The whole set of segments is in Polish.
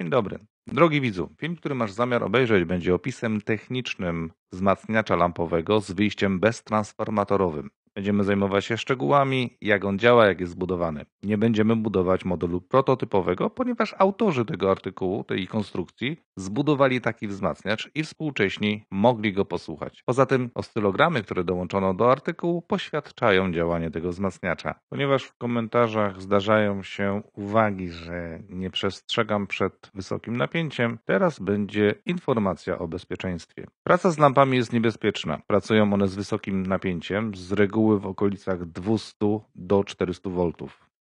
Dzień dobry. Drogi widzu, film, który masz zamiar obejrzeć, będzie opisem technicznym wzmacniacza lampowego z wyjściem beztransformatorowym. Będziemy zajmować się szczegółami, jak on działa, jak jest zbudowany. Nie będziemy budować modelu prototypowego, ponieważ autorzy tego artykułu, tej konstrukcji, zbudowali taki wzmacniacz i współcześni mogli go posłuchać. Poza tym oscylogramy, które dołączono do artykułu, poświadczają działanie tego wzmacniacza. Ponieważ w komentarzach zdarzają się uwagi, że nie przestrzegam przed wysokim napięciem, teraz będzie informacja o bezpieczeństwie. Praca z lampami jest niebezpieczna. Pracują one z wysokim napięciem, z reguły reguły w okolicach 200 do 400 V.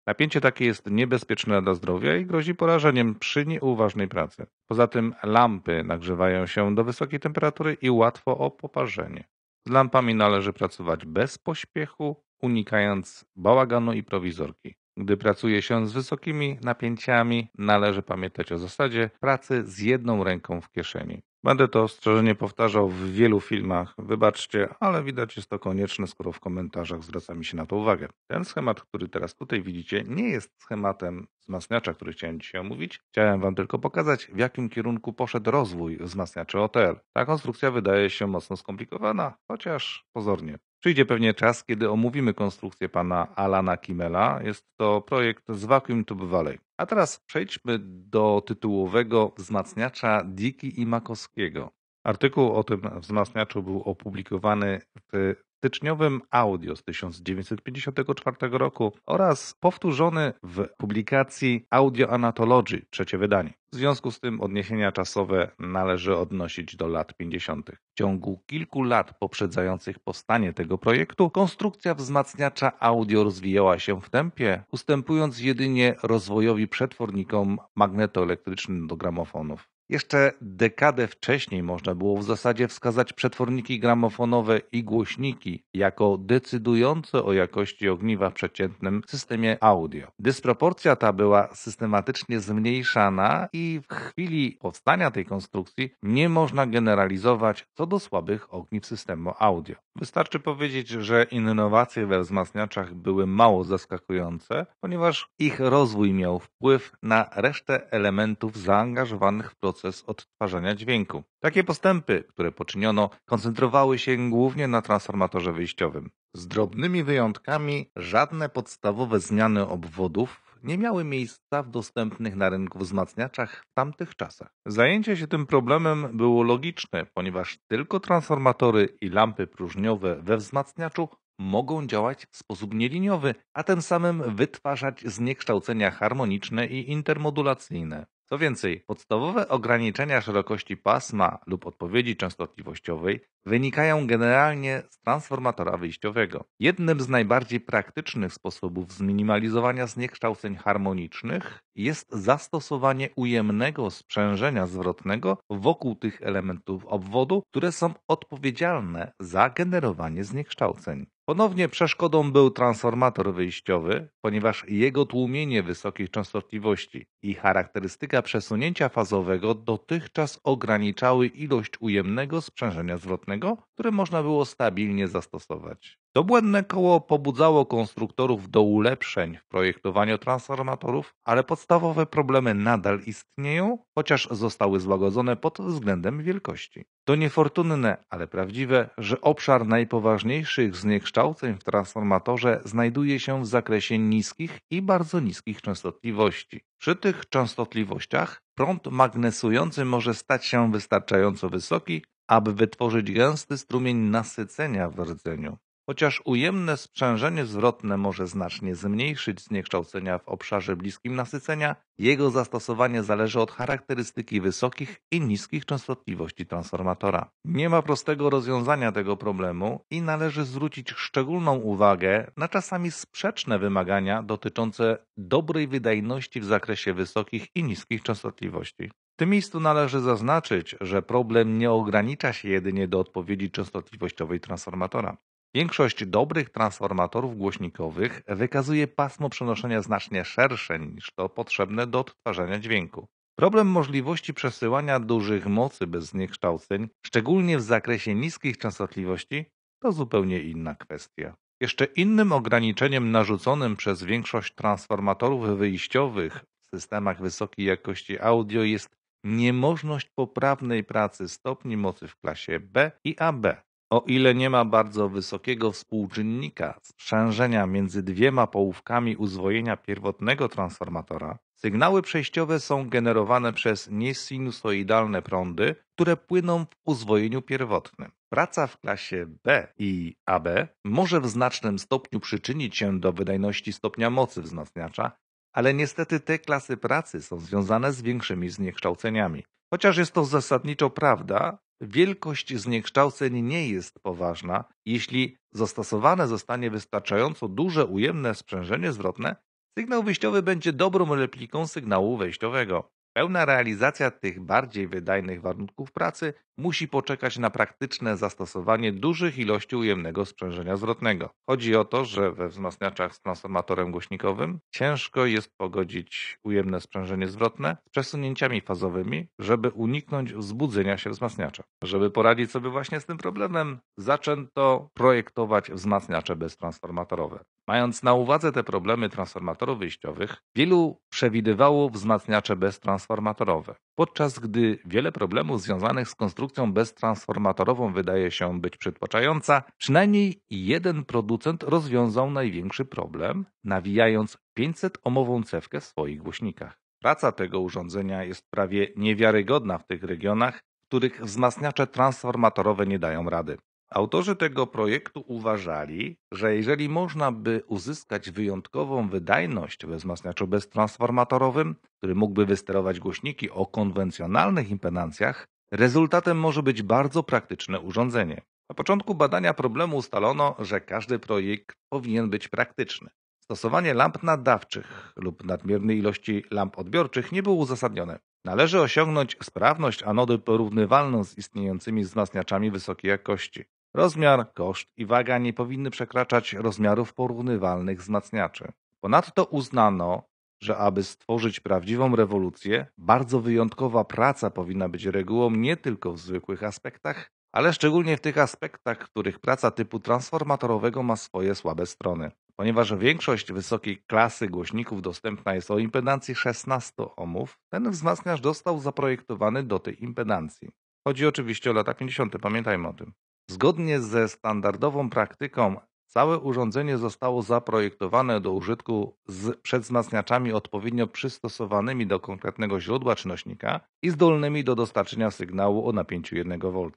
Napięcie takie jest niebezpieczne dla zdrowia i grozi porażeniem przy nieuważnej pracy. Poza tym lampy nagrzewają się do wysokiej temperatury i łatwo o poparzenie. Z lampami należy pracować bez pośpiechu, unikając bałaganu i prowizorki. Gdy pracuje się z wysokimi napięciami, należy pamiętać o zasadzie pracy z jedną ręką w kieszeni. Będę to ostrzeżenie powtarzał w wielu filmach, wybaczcie, ale widać jest to konieczne, skoro w komentarzach zwraca mi się na to uwagę. Ten schemat, który teraz tutaj widzicie, nie jest schematem wzmacniacza, który chciałem dzisiaj omówić. Chciałem Wam tylko pokazać, w jakim kierunku poszedł rozwój wzmacniaczy OTL. Ta konstrukcja wydaje się mocno skomplikowana, chociaż pozornie. Przyjdzie pewnie czas, kiedy omówimy konstrukcję pana Alana Kimela. Jest to projekt z Vacuum Tube Valley. A teraz przejdźmy do tytułowego wzmacniacza Diki i Makowskiego. Artykuł o tym wzmacniaczu był opublikowany w styczniowym Audio z 1954 roku oraz powtórzony w publikacji Audio Anatology, trzecie wydanie. W związku z tym odniesienia czasowe należy odnosić do lat 50. W ciągu kilku lat poprzedzających powstanie tego projektu konstrukcja wzmacniacza audio rozwijała się w tempie, ustępując jedynie rozwojowi przetwornikom magnetoelektrycznym do gramofonów. Jeszcze dekadę wcześniej można było w zasadzie wskazać przetworniki gramofonowe i głośniki jako decydujące o jakości ogniwa w przeciętnym systemie audio. Dysproporcja ta była systematycznie zmniejszana i w chwili powstania tej konstrukcji nie można generalizować co do słabych ogniw systemu audio. Wystarczy powiedzieć, że innowacje we wzmacniaczach były mało zaskakujące, ponieważ ich rozwój miał wpływ na resztę elementów zaangażowanych w proces proces odtwarzania dźwięku. Takie postępy, które poczyniono, koncentrowały się głównie na transformatorze wyjściowym. Z drobnymi wyjątkami żadne podstawowe zmiany obwodów nie miały miejsca w dostępnych na rynku wzmacniaczach w tamtych czasach. Zajęcie się tym problemem było logiczne, ponieważ tylko transformatory i lampy próżniowe we wzmacniaczu mogą działać w sposób nieliniowy, a tym samym wytwarzać zniekształcenia harmoniczne i intermodulacyjne. Co więcej, podstawowe ograniczenia szerokości pasma lub odpowiedzi częstotliwościowej wynikają generalnie z transformatora wyjściowego. Jednym z najbardziej praktycznych sposobów zminimalizowania zniekształceń harmonicznych jest zastosowanie ujemnego sprzężenia zwrotnego wokół tych elementów obwodu, które są odpowiedzialne za generowanie zniekształceń. Ponownie przeszkodą był transformator wyjściowy, ponieważ jego tłumienie wysokich częstotliwości i charakterystyka przesunięcia fazowego dotychczas ograniczały ilość ujemnego sprzężenia zwrotnego, które można było stabilnie zastosować. To błędne koło pobudzało konstruktorów do ulepszeń w projektowaniu transformatorów, ale podstawowe problemy nadal istnieją, chociaż zostały złagodzone pod względem wielkości. To niefortunne, ale prawdziwe, że obszar najpoważniejszych zniekształceń w transformatorze znajduje się w zakresie niskich i bardzo niskich częstotliwości. Przy tych częstotliwościach prąd magnesujący może stać się wystarczająco wysoki, aby wytworzyć gęsty strumień nasycenia w rdzeniu. Chociaż ujemne sprzężenie zwrotne może znacznie zmniejszyć zniekształcenia w obszarze bliskim nasycenia, jego zastosowanie zależy od charakterystyki wysokich i niskich częstotliwości transformatora. Nie ma prostego rozwiązania tego problemu i należy zwrócić szczególną uwagę na czasami sprzeczne wymagania dotyczące dobrej wydajności w zakresie wysokich i niskich częstotliwości. W tym miejscu należy zaznaczyć, że problem nie ogranicza się jedynie do odpowiedzi częstotliwościowej transformatora. Większość dobrych transformatorów głośnikowych wykazuje pasmo przenoszenia znacznie szersze niż to potrzebne do odtwarzania dźwięku. Problem możliwości przesyłania dużych mocy bez zniekształceń, szczególnie w zakresie niskich częstotliwości, to zupełnie inna kwestia. Jeszcze innym ograniczeniem narzuconym przez większość transformatorów wyjściowych w systemach wysokiej jakości audio jest niemożność poprawnej pracy stopni mocy w klasie B i AB. O ile nie ma bardzo wysokiego współczynnika sprzężenia między dwiema połówkami uzwojenia pierwotnego transformatora, sygnały przejściowe są generowane przez niesinusoidalne prądy, które płyną w uzwojeniu pierwotnym. Praca w klasie B i AB może w znacznym stopniu przyczynić się do wydajności stopnia mocy wzmacniacza, ale niestety te klasy pracy są związane z większymi zniekształceniami. Chociaż jest to zasadniczo prawda, wielkość zniekształceń nie jest poważna, jeśli zastosowane zostanie wystarczająco duże ujemne sprzężenie zwrotne, sygnał wyjściowy będzie dobrą repliką sygnału wejściowego. Pełna realizacja tych bardziej wydajnych warunków pracy musi poczekać na praktyczne zastosowanie dużych ilości ujemnego sprzężenia zwrotnego. Chodzi o to, że we wzmacniaczach z transformatorem głośnikowym ciężko jest pogodzić ujemne sprzężenie zwrotne z przesunięciami fazowymi, żeby uniknąć wzbudzenia się wzmacniacza. Żeby poradzić sobie właśnie z tym problemem, zaczęto projektować wzmacniacze beztransformatorowe. Mając na uwadze te problemy transformatorów wyjściowych, wielu przewidywało wzmacniacze beztransformatorowe, podczas gdy wiele problemów związanych z konstrukcją beztransformatorową wydaje się być przytłaczająca, przynajmniej jeden producent rozwiązał największy problem, nawijając 500-omową cewkę w swoich głośnikach. Praca tego urządzenia jest prawie niewiarygodna w tych regionach, w których wzmacniacze transformatorowe nie dają rady. Autorzy tego projektu uważali, że jeżeli można by uzyskać wyjątkową wydajność we wzmacniaczu beztransformatorowym, który mógłby wysterować głośniki o konwencjonalnych impedancjach, rezultatem może być bardzo praktyczne urządzenie. Na początku badania problemu ustalono, że każdy projekt powinien być praktyczny. Stosowanie lamp nadawczych lub nadmiernej ilości lamp odbiorczych nie było uzasadnione. Należy osiągnąć sprawność anody porównywalną z istniejącymi wzmacniaczami wysokiej jakości. Rozmiar, koszt i waga nie powinny przekraczać rozmiarów porównywalnych wzmacniaczy. Ponadto uznano, że aby stworzyć prawdziwą rewolucję, bardzo wyjątkowa praca powinna być regułą nie tylko w zwykłych aspektach, ale szczególnie w tych aspektach, w których praca typu transformatorowego ma swoje słabe strony. Ponieważ większość wysokiej klasy głośników dostępna jest o impedancji 16 ohmów, ten wzmacniacz został zaprojektowany do tej impedancji. Chodzi oczywiście o lata 50., pamiętajmy o tym. Zgodnie ze standardową praktyką całe urządzenie zostało zaprojektowane do użytku z przedwzmacniaczami odpowiednio przystosowanymi do konkretnego źródła czy nośnika i zdolnymi do dostarczenia sygnału o napięciu 1 V.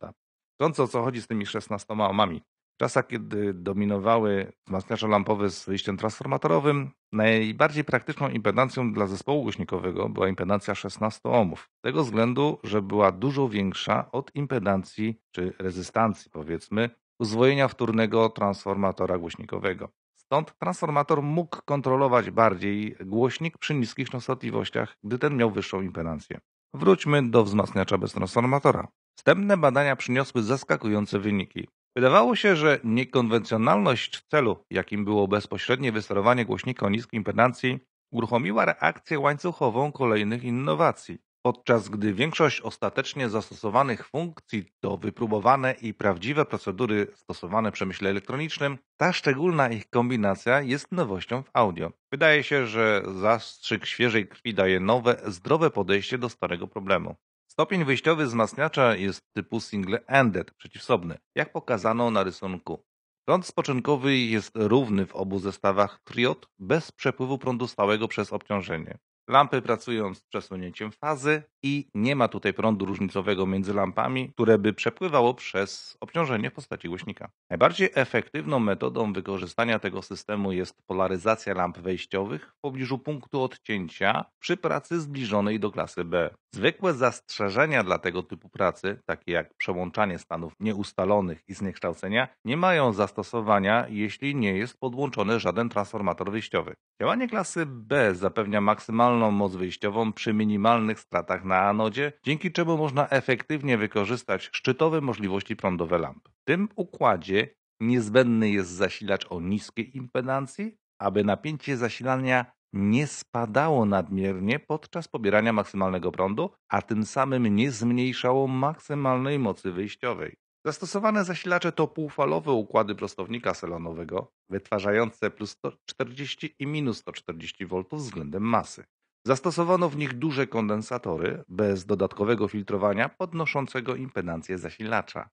Wtrącę o co chodzi z tymi 16 ohmami. W czasach, kiedy dominowały wzmacniacze lampowe z wyjściem transformatorowym, najbardziej praktyczną impedancją dla zespołu głośnikowego była impedancja 16 ohmów. Z tego względu, że była dużo większa od impedancji czy rezystancji, powiedzmy, uzwojenia wtórnego transformatora głośnikowego. Stąd transformator mógł kontrolować bardziej głośnik przy niskich częstotliwościach, gdy ten miał wyższą impedancję. Wróćmy do wzmacniacza bez transformatora. Wstępne badania przyniosły zaskakujące wyniki. Wydawało się, że niekonwencjonalność celu, jakim było bezpośrednie wysterowanie głośnika o niskiej impedancji, uruchomiła reakcję łańcuchową kolejnych innowacji, podczas gdy większość ostatecznie zastosowanych funkcji to wypróbowane i prawdziwe procedury stosowane w przemyśle elektronicznym, ta szczególna ich kombinacja jest nowością w audio. Wydaje się, że zastrzyk świeżej krwi daje nowe, zdrowe podejście do starego problemu. Stopień wyjściowy wzmacniacza jest typu single-ended, przeciwsobny, jak pokazano na rysunku. Prąd spoczynkowy jest równy w obu zestawach triod bez przepływu prądu stałego przez obciążenie. Lampy pracują z przesunięciem fazy i nie ma tutaj prądu różnicowego między lampami, które by przepływało przez obciążenie w postaci głośnika. Najbardziej efektywną metodą wykorzystania tego systemu jest polaryzacja lamp wejściowych w pobliżu punktu odcięcia przy pracy zbliżonej do klasy B. Zwykłe zastrzeżenia dla tego typu pracy, takie jak przełączanie stanów nieustalonych i zniekształcenia, nie mają zastosowania, jeśli nie jest podłączony żaden transformator wejściowy. Działanie klasy B zapewnia maksymalną minimalną moc wyjściową przy minimalnych stratach na anodzie, dzięki czemu można efektywnie wykorzystać szczytowe możliwości prądowe lamp. W tym układzie niezbędny jest zasilacz o niskiej impedancji, aby napięcie zasilania nie spadało nadmiernie podczas pobierania maksymalnego prądu, a tym samym nie zmniejszało maksymalnej mocy wyjściowej. Zastosowane zasilacze to półfalowe układy prostownika selonowego, wytwarzające plus 140 i minus 140 V względem masy. Zastosowano w nich duże kondensatory bez dodatkowego filtrowania podnoszącego impedancję zasilacza.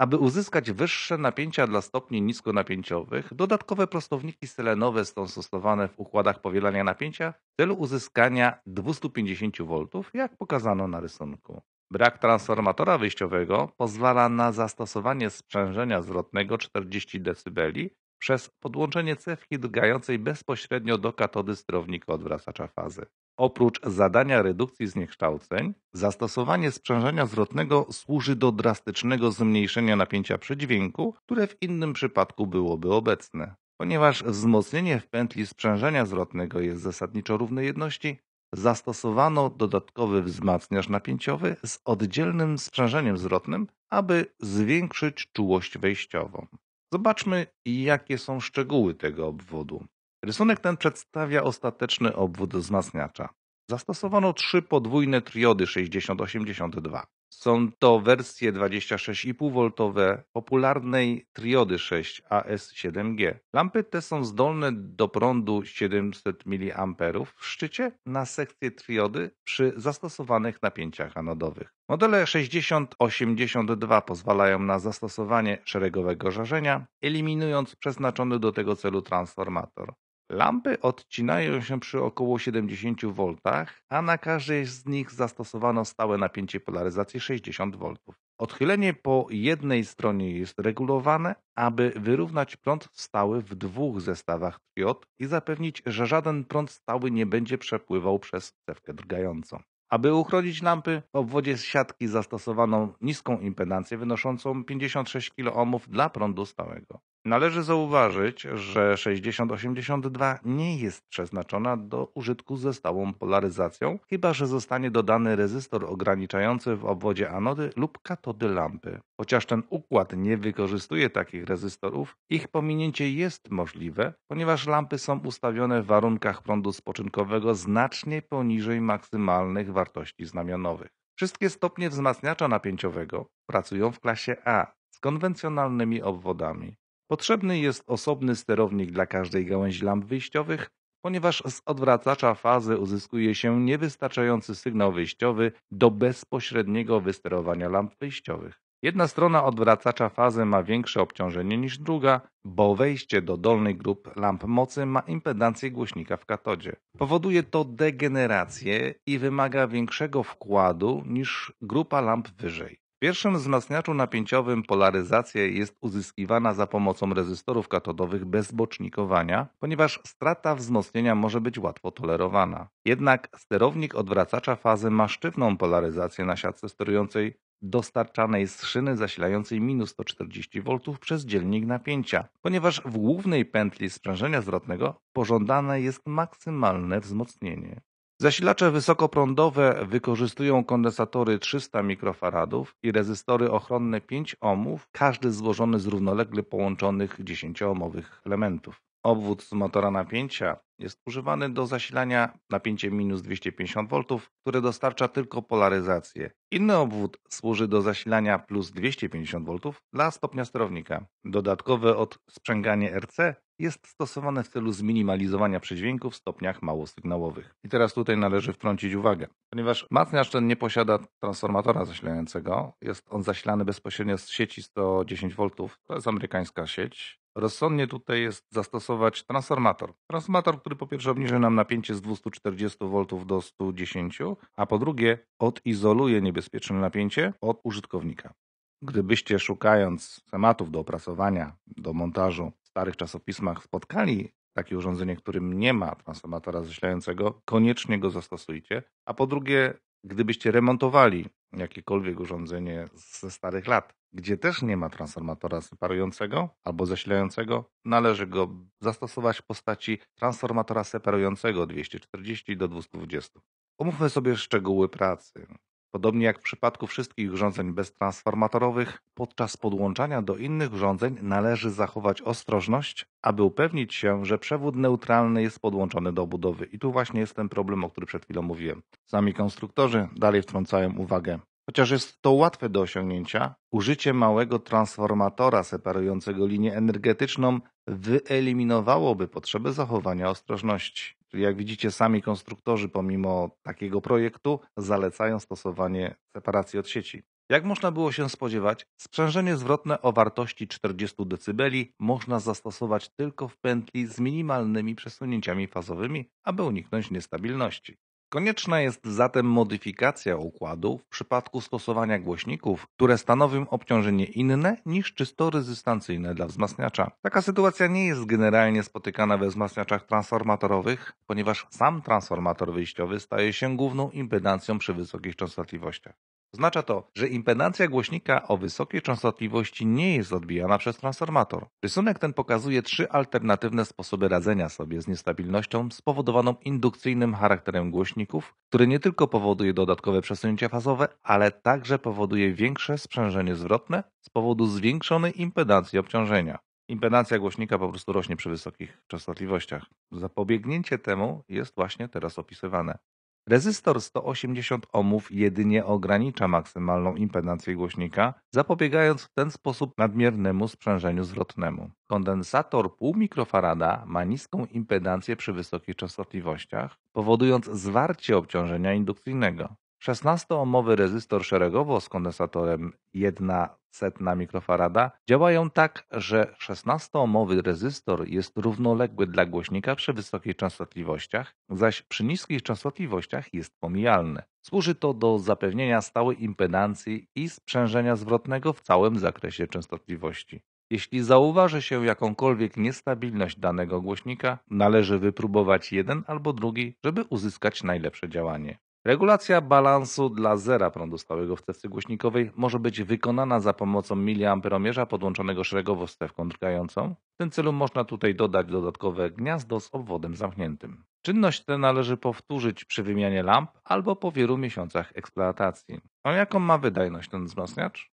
Aby uzyskać wyższe napięcia dla stopni niskonapięciowych, dodatkowe prostowniki selenowe są stosowane w układach powielania napięcia w celu uzyskania 250 V, jak pokazano na rysunku. Brak transformatora wyjściowego pozwala na zastosowanie sprzężenia zwrotnego 40 dB przez podłączenie cewki drgającej bezpośrednio do katody sterownika odwracacza fazy. Oprócz zadania redukcji zniekształceń, zastosowanie sprzężenia zwrotnego służy do drastycznego zmniejszenia napięcia przedźwięku, które w innym przypadku byłoby obecne. Ponieważ wzmocnienie w pętli sprzężenia zwrotnego jest zasadniczo równej jedności, zastosowano dodatkowy wzmacniacz napięciowy z oddzielnym sprzężeniem zwrotnym, aby zwiększyć czułość wejściową. Zobaczmy, jakie są szczegóły tego obwodu. Rysunek ten przedstawia ostateczny obwód wzmacniacza. Zastosowano trzy podwójne triody 6082. Są to wersje 26,5V popularnej triody 6 AS7G. Lampy te są zdolne do prądu 700 mA w szczycie na sekcję triody przy zastosowanych napięciach anodowych. Modele 6082 pozwalają na zastosowanie szeregowego żarzenia, eliminując przeznaczony do tego celu transformator. Lampy odcinają się przy około 70 V, a na każdej z nich zastosowano stałe napięcie polaryzacji 60 V. Odchylenie po jednej stronie jest regulowane, aby wyrównać prąd stały w dwóch zestawach diod i zapewnić, że żaden prąd stały nie będzie przepływał przez cewkę drgającą. Aby uchronić lampy, w obwodzie z siatki zastosowano niską impedancję wynoszącą 56 kOhm dla prądu stałego. Należy zauważyć, że 6082 nie jest przeznaczona do użytku ze stałą polaryzacją, chyba że zostanie dodany rezystor ograniczający w obwodzie anody lub katody lampy. Chociaż ten układ nie wykorzystuje takich rezystorów, ich pominięcie jest możliwe, ponieważ lampy są ustawione w warunkach prądu spoczynkowego znacznie poniżej maksymalnych wartości znamionowych. Wszystkie stopnie wzmacniacza napięciowego pracują w klasie A z konwencjonalnymi obwodami. Potrzebny jest osobny sterownik dla każdej gałęzi lamp wyjściowych, ponieważ z odwracacza fazy uzyskuje się niewystarczający sygnał wyjściowy do bezpośredniego wysterowania lamp wyjściowych. Jedna strona odwracacza fazy ma większe obciążenie niż druga, bo wejście do dolnej grup lamp mocy ma impedancję głośnika w katodzie. Powoduje to degenerację i wymaga większego wkładu niż grupa lamp wyżej pierwszym wzmacniaczu napięciowym polaryzacja jest uzyskiwana za pomocą rezystorów katodowych bez bocznikowania, ponieważ strata wzmocnienia może być łatwo tolerowana. Jednak sterownik odwracacza fazy ma sztywną polaryzację na siatce sterującej dostarczanej z szyny zasilającej minus 140 V przez dzielnik napięcia, ponieważ w głównej pętli sprzężenia zwrotnego pożądane jest maksymalne wzmocnienie. Zasilacze wysokoprądowe wykorzystują kondensatory 300 mikrofaradów i rezystory ochronne 5 ohmów, każdy złożony z równolegle połączonych 10-ohmowych elementów. Obwód z motora napięcia jest używany do zasilania napięciem minus 250 V, które dostarcza tylko polaryzację. Inny obwód służy do zasilania plus 250 V dla stopnia sterownika. Dodatkowe odsprzęganie RC jest stosowane w celu zminimalizowania przedźwięku w stopniach małosygnałowych. I teraz tutaj należy wtrącić uwagę, ponieważ matniacz ten nie posiada transformatora zasilającego, jest on zasilany bezpośrednio z sieci 110 V, to jest amerykańska sieć, Rozsądnie tutaj jest zastosować transformator. Transformator, który po pierwsze obniży nam napięcie z 240 V do 110, a po drugie odizoluje niebezpieczne napięcie od użytkownika. Gdybyście szukając tematów do opracowania, do montażu, starych czasopismach spotkali takie urządzenie, którym nie ma transformatora zasilającego, koniecznie go zastosujcie. A po drugie, gdybyście remontowali jakiekolwiek urządzenie ze starych lat, gdzie też nie ma transformatora separującego albo zasilającego, należy go zastosować w postaci transformatora separującego 240 do 220. Omówmy sobie szczegóły pracy. Podobnie jak w przypadku wszystkich urządzeń beztransformatorowych, podczas podłączania do innych urządzeń należy zachować ostrożność, aby upewnić się, że przewód neutralny jest podłączony do obudowy. I tu właśnie jest ten problem, o którym przed chwilą mówiłem. Sami konstruktorzy dalej wtrącają uwagę. Chociaż jest to łatwe do osiągnięcia, użycie małego transformatora separującego linię energetyczną wyeliminowałoby potrzebę zachowania ostrożności. Czyli jak widzicie, sami konstruktorzy pomimo takiego projektu zalecają stosowanie separacji od sieci. Jak można było się spodziewać, sprzężenie zwrotne o wartości 40 dB można zastosować tylko w pętli z minimalnymi przesunięciami fazowymi, aby uniknąć niestabilności. Konieczna jest zatem modyfikacja układu w przypadku stosowania głośników, które stanowią obciążenie inne niż czysto rezystancyjne dla wzmacniacza. Taka sytuacja nie jest generalnie spotykana we wzmacniaczach transformatorowych, ponieważ sam transformator wyjściowy staje się główną impedancją przy wysokich częstotliwościach. Oznacza to, że impedancja głośnika o wysokiej częstotliwości nie jest odbijana przez transformator. Rysunek ten pokazuje trzy alternatywne sposoby radzenia sobie z niestabilnością spowodowaną indukcyjnym charakterem głośników, który nie tylko powoduje dodatkowe przesunięcia fazowe, ale także powoduje większe sprzężenie zwrotne z powodu zwiększonej impedancji obciążenia. Impedancja głośnika po prostu rośnie przy wysokich częstotliwościach. Zapobiegnięcie temu jest właśnie teraz opisywane. Rezystor 180 ohmów jedynie ogranicza maksymalną impedancję głośnika, zapobiegając w ten sposób nadmiernemu sprzężeniu zwrotnemu. Kondensator pół mikrofarada ma niską impedancję przy wysokich częstotliwościach, powodując zwarcie obciążenia indukcyjnego. 16 omowy rezystor szeregowo z kondensatorem 1 1,1 mikrofarada działają tak, że 16 omowy rezystor jest równoległy dla głośnika przy wysokich częstotliwościach, zaś przy niskich częstotliwościach jest pomijalny. Służy to do zapewnienia stałej impedancji i sprzężenia zwrotnego w całym zakresie częstotliwości. Jeśli zauważy się jakąkolwiek niestabilność danego głośnika, należy wypróbować jeden albo drugi, żeby uzyskać najlepsze działanie. Regulacja balansu dla zera prądu stałego w cewce głośnikowej może być wykonana za pomocą miliamperomierza podłączonego szeregowo z cewką drgającą. W tym celu można tutaj dodać dodatkowe gniazdo z obwodem zamkniętym. Czynność tę należy powtórzyć przy wymianie lamp albo po wielu miesiącach eksploatacji. A jaką ma wydajność ten wzmacniacz?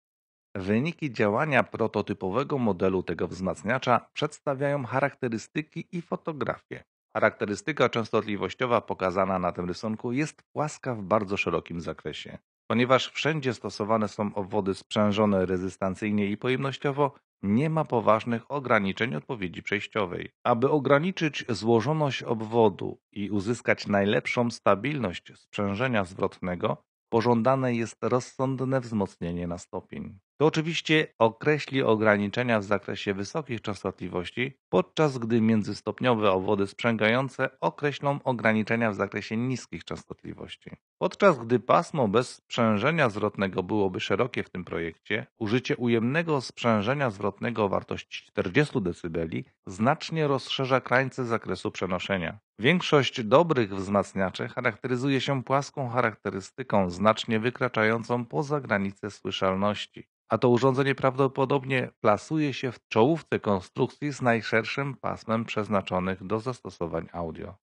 Wyniki działania prototypowego modelu tego wzmacniacza przedstawiają charakterystyki i fotografie. Charakterystyka częstotliwościowa pokazana na tym rysunku jest płaska w bardzo szerokim zakresie. Ponieważ wszędzie stosowane są obwody sprzężone rezystancyjnie i pojemnościowo, nie ma poważnych ograniczeń odpowiedzi przejściowej. Aby ograniczyć złożoność obwodu i uzyskać najlepszą stabilność sprzężenia zwrotnego, pożądane jest rozsądne wzmocnienie na stopień. To oczywiście określi ograniczenia w zakresie wysokich częstotliwości, podczas gdy międzystopniowe obwody sprzęgające określą ograniczenia w zakresie niskich częstotliwości. Podczas gdy pasmo bez sprzężenia zwrotnego byłoby szerokie w tym projekcie, użycie ujemnego sprzężenia zwrotnego o wartości 40 dB znacznie rozszerza krańce zakresu przenoszenia. Większość dobrych wzmacniaczy charakteryzuje się płaską charakterystyką znacznie wykraczającą poza granice słyszalności a to urządzenie prawdopodobnie plasuje się w czołówce konstrukcji z najszerszym pasmem przeznaczonych do zastosowań audio.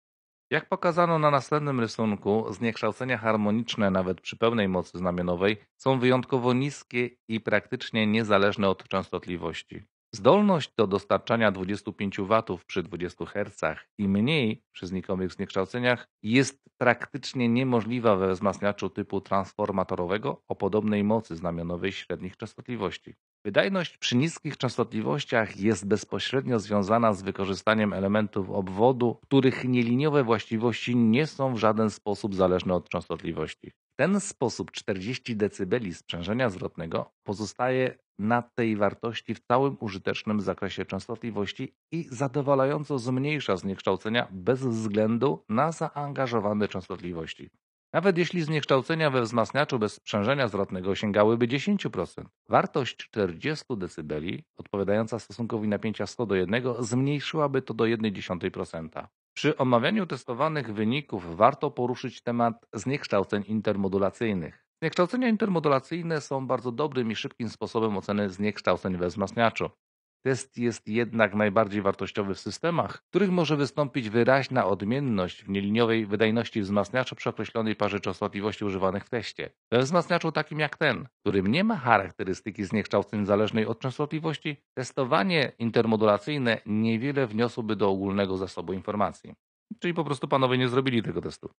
Jak pokazano na następnym rysunku, zniekształcenia harmoniczne nawet przy pełnej mocy znamionowej są wyjątkowo niskie i praktycznie niezależne od częstotliwości. Zdolność do dostarczania 25 W przy 20 Hz i mniej przy znikomych zniekształceniach jest praktycznie niemożliwa we wzmacniaczu typu transformatorowego o podobnej mocy znamionowej średnich częstotliwości. Wydajność przy niskich częstotliwościach jest bezpośrednio związana z wykorzystaniem elementów obwodu, których nieliniowe właściwości nie są w żaden sposób zależne od częstotliwości ten sposób 40 dB sprzężenia zwrotnego pozostaje na tej wartości w całym użytecznym zakresie częstotliwości i zadowalająco zmniejsza zniekształcenia bez względu na zaangażowane częstotliwości. Nawet jeśli zniekształcenia we wzmacniaczu bez sprzężenia zwrotnego sięgałyby 10%, wartość 40 dB, odpowiadająca stosunkowi napięcia 100 do 1, zmniejszyłaby to do 0,1%. Przy omawianiu testowanych wyników warto poruszyć temat zniekształceń intermodulacyjnych. Zniekształcenia intermodulacyjne są bardzo dobrym i szybkim sposobem oceny zniekształceń we wzmacniaczu. Test jest jednak najbardziej wartościowy w systemach, w których może wystąpić wyraźna odmienność w nieliniowej wydajności wzmacniacza przy określonej parze częstotliwości używanych w teście. We wzmacniaczu takim jak ten, którym nie ma charakterystyki zniekształceń zależnej od częstotliwości, testowanie intermodulacyjne niewiele wniosłoby do ogólnego zasobu informacji. Czyli po prostu panowie nie zrobili tego testu.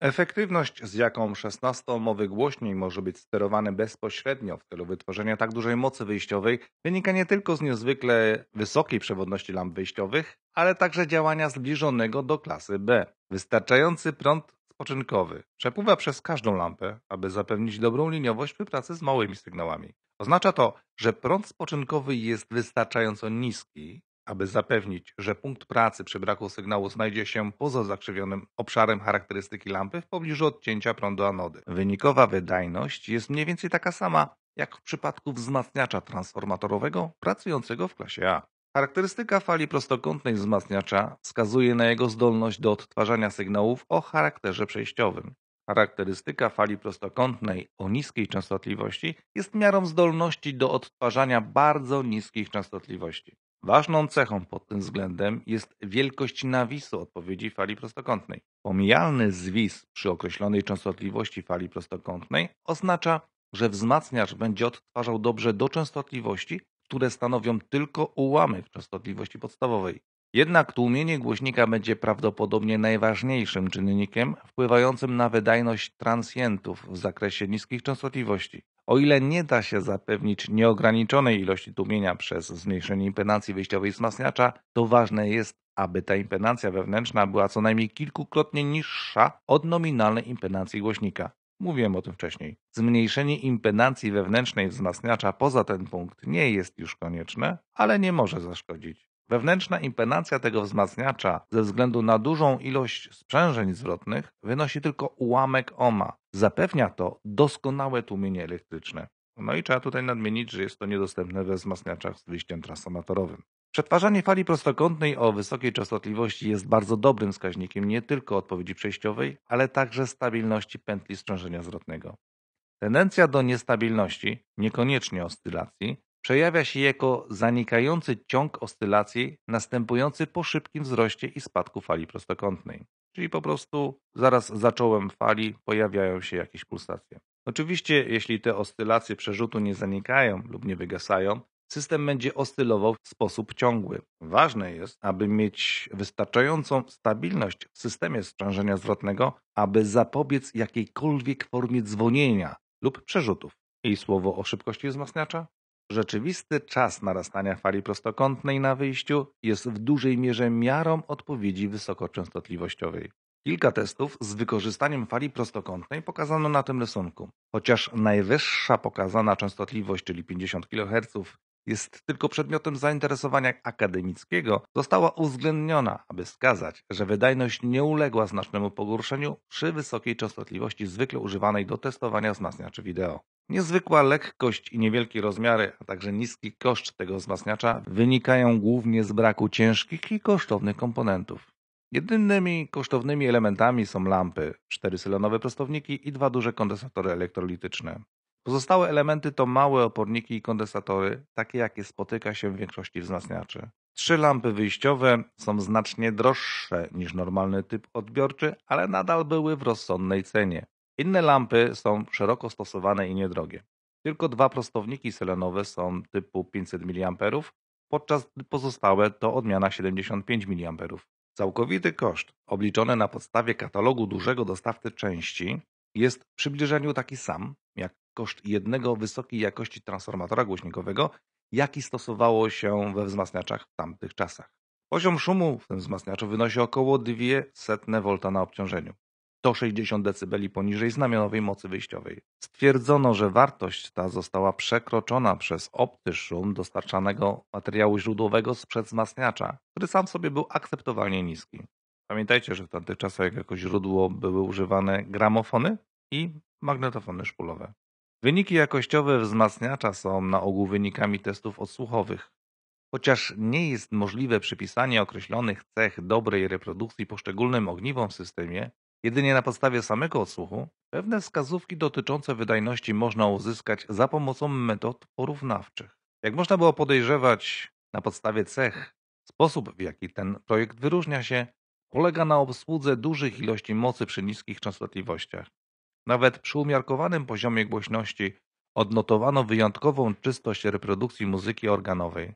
Efektywność, z jaką 16 omowy głośniej może być sterowany bezpośrednio w celu wytworzenia tak dużej mocy wyjściowej, wynika nie tylko z niezwykle wysokiej przewodności lamp wyjściowych, ale także działania zbliżonego do klasy B. Wystarczający prąd spoczynkowy przepływa przez każdą lampę, aby zapewnić dobrą liniowość przy pracy z małymi sygnałami. Oznacza to, że prąd spoczynkowy jest wystarczająco niski, aby zapewnić, że punkt pracy przy braku sygnału znajdzie się poza zakrzywionym obszarem charakterystyki lampy w pobliżu odcięcia prądu anody. Wynikowa wydajność jest mniej więcej taka sama jak w przypadku wzmacniacza transformatorowego pracującego w klasie A. Charakterystyka fali prostokątnej wzmacniacza wskazuje na jego zdolność do odtwarzania sygnałów o charakterze przejściowym. Charakterystyka fali prostokątnej o niskiej częstotliwości jest miarą zdolności do odtwarzania bardzo niskich częstotliwości. Ważną cechą pod tym względem jest wielkość nawisu odpowiedzi fali prostokątnej. Pomijalny zwis przy określonej częstotliwości fali prostokątnej oznacza, że wzmacniacz będzie odtwarzał dobrze do częstotliwości, które stanowią tylko ułamek częstotliwości podstawowej. Jednak tłumienie głośnika będzie prawdopodobnie najważniejszym czynnikiem wpływającym na wydajność transientów w zakresie niskich częstotliwości. O ile nie da się zapewnić nieograniczonej ilości tłumienia przez zmniejszenie impedancji wyjściowej wzmacniacza, to ważne jest, aby ta impedancja wewnętrzna była co najmniej kilkukrotnie niższa od nominalnej impedancji głośnika. Mówiłem o tym wcześniej. Zmniejszenie impedancji wewnętrznej wzmacniacza poza ten punkt nie jest już konieczne, ale nie może zaszkodzić. Wewnętrzna impedancja tego wzmacniacza ze względu na dużą ilość sprzężeń zwrotnych wynosi tylko ułamek oma. Zapewnia to doskonałe tłumienie elektryczne. No i trzeba tutaj nadmienić, że jest to niedostępne we wzmacniaczach z wyjściem transformatorowym. Przetwarzanie fali prostokątnej o wysokiej częstotliwości jest bardzo dobrym wskaźnikiem nie tylko odpowiedzi przejściowej, ale także stabilności pętli strążenia zwrotnego. Tendencja do niestabilności, niekoniecznie oscylacji, przejawia się jako zanikający ciąg oscylacji następujący po szybkim wzroście i spadku fali prostokątnej. Czyli po prostu zaraz za czołem fali pojawiają się jakieś pulsacje. Oczywiście, jeśli te oscylacje przerzutu nie zanikają lub nie wygasają, system będzie oscylował w sposób ciągły. Ważne jest, aby mieć wystarczającą stabilność w systemie sprzężenia zwrotnego, aby zapobiec jakiejkolwiek formie dzwonienia lub przerzutów. I słowo o szybkości wzmacniacza? Rzeczywisty czas narastania fali prostokątnej na wyjściu jest w dużej mierze miarą odpowiedzi wysokoczęstotliwościowej. Kilka testów z wykorzystaniem fali prostokątnej pokazano na tym rysunku. Chociaż najwyższa pokazana częstotliwość, czyli 50 kHz, jest tylko przedmiotem zainteresowania akademickiego, została uwzględniona, aby wskazać, że wydajność nie uległa znacznemu pogorszeniu przy wysokiej częstotliwości zwykle używanej do testowania wzmacniaczy wideo. Niezwykła lekkość i niewielkie rozmiary, a także niski koszt tego wzmacniacza wynikają głównie z braku ciężkich i kosztownych komponentów. Jedynymi kosztownymi elementami są lampy, cztery sylonowe prostowniki i dwa duże kondensatory elektrolityczne. Pozostałe elementy to małe oporniki i kondensatory, takie jakie spotyka się w większości wzmacniaczy. Trzy lampy wyjściowe są znacznie droższe niż normalny typ odbiorczy, ale nadal były w rozsądnej cenie. Inne lampy są szeroko stosowane i niedrogie. Tylko dwa prostowniki selenowe są typu 500 mA, podczas gdy pozostałe to odmiana 75 mA. Całkowity koszt, obliczony na podstawie katalogu dużego dostawcy części, jest w przybliżeniu taki sam, jak koszt jednego wysokiej jakości transformatora głośnikowego, jaki stosowało się we wzmacniaczach w tamtych czasach. Poziom szumu w tym wzmacniaczu wynosi około 200 V na obciążeniu. 160 dB poniżej znamionowej mocy wyjściowej. Stwierdzono, że wartość ta została przekroczona przez optyszum szum dostarczanego materiału źródłowego sprzed wzmacniacza, który sam w sobie był akceptowalnie niski. Pamiętajcie, że w tamtych czasach jako źródło były używane gramofony i magnetofony szpulowe. Wyniki jakościowe wzmacniacza są na ogół wynikami testów odsłuchowych. Chociaż nie jest możliwe przypisanie określonych cech dobrej reprodukcji poszczególnym ogniwom w systemie, Jedynie na podstawie samego odsłuchu pewne wskazówki dotyczące wydajności można uzyskać za pomocą metod porównawczych. Jak można było podejrzewać na podstawie cech, sposób w jaki ten projekt wyróżnia się polega na obsłudze dużych ilości mocy przy niskich częstotliwościach. Nawet przy umiarkowanym poziomie głośności odnotowano wyjątkową czystość reprodukcji muzyki organowej.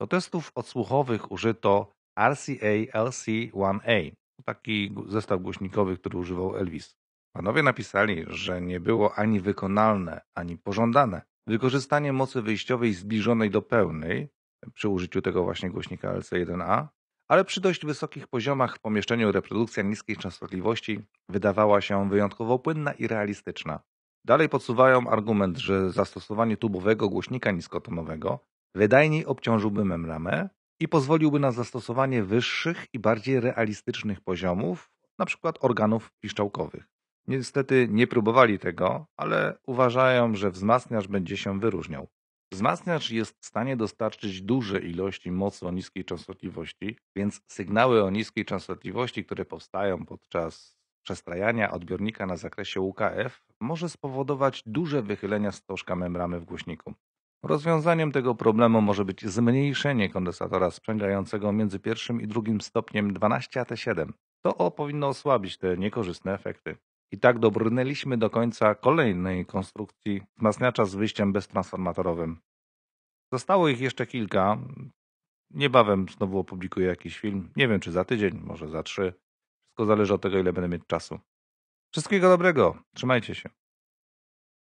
Do testów odsłuchowych użyto RCA LC1A, Taki zestaw głośnikowy, który używał Elvis. Panowie napisali, że nie było ani wykonalne, ani pożądane wykorzystanie mocy wyjściowej zbliżonej do pełnej przy użyciu tego właśnie głośnika LC1A, ale przy dość wysokich poziomach w pomieszczeniu reprodukcja niskiej częstotliwości wydawała się wyjątkowo płynna i realistyczna. Dalej podsuwają argument, że zastosowanie tubowego głośnika niskotonowego wydajniej obciążyłby membranę, i pozwoliłby na zastosowanie wyższych i bardziej realistycznych poziomów, np. organów piszczałkowych. Niestety nie próbowali tego, ale uważają, że wzmacniacz będzie się wyróżniał. Wzmacniacz jest w stanie dostarczyć duże ilości mocy o niskiej częstotliwości, więc sygnały o niskiej częstotliwości, które powstają podczas przestrajania odbiornika na zakresie UKF, może spowodować duże wychylenia stożka membrany w głośniku. Rozwiązaniem tego problemu może być zmniejszenie kondensatora sprzęgającego między pierwszym i drugim stopniem 12 AT7. To o powinno osłabić te niekorzystne efekty. I tak dobrnęliśmy do końca kolejnej konstrukcji wzmacniacza z wyjściem beztransformatorowym. Zostało ich jeszcze kilka. Niebawem znowu opublikuję jakiś film. Nie wiem, czy za tydzień, może za trzy. Wszystko zależy od tego, ile będę mieć czasu. Wszystkiego dobrego. Trzymajcie się.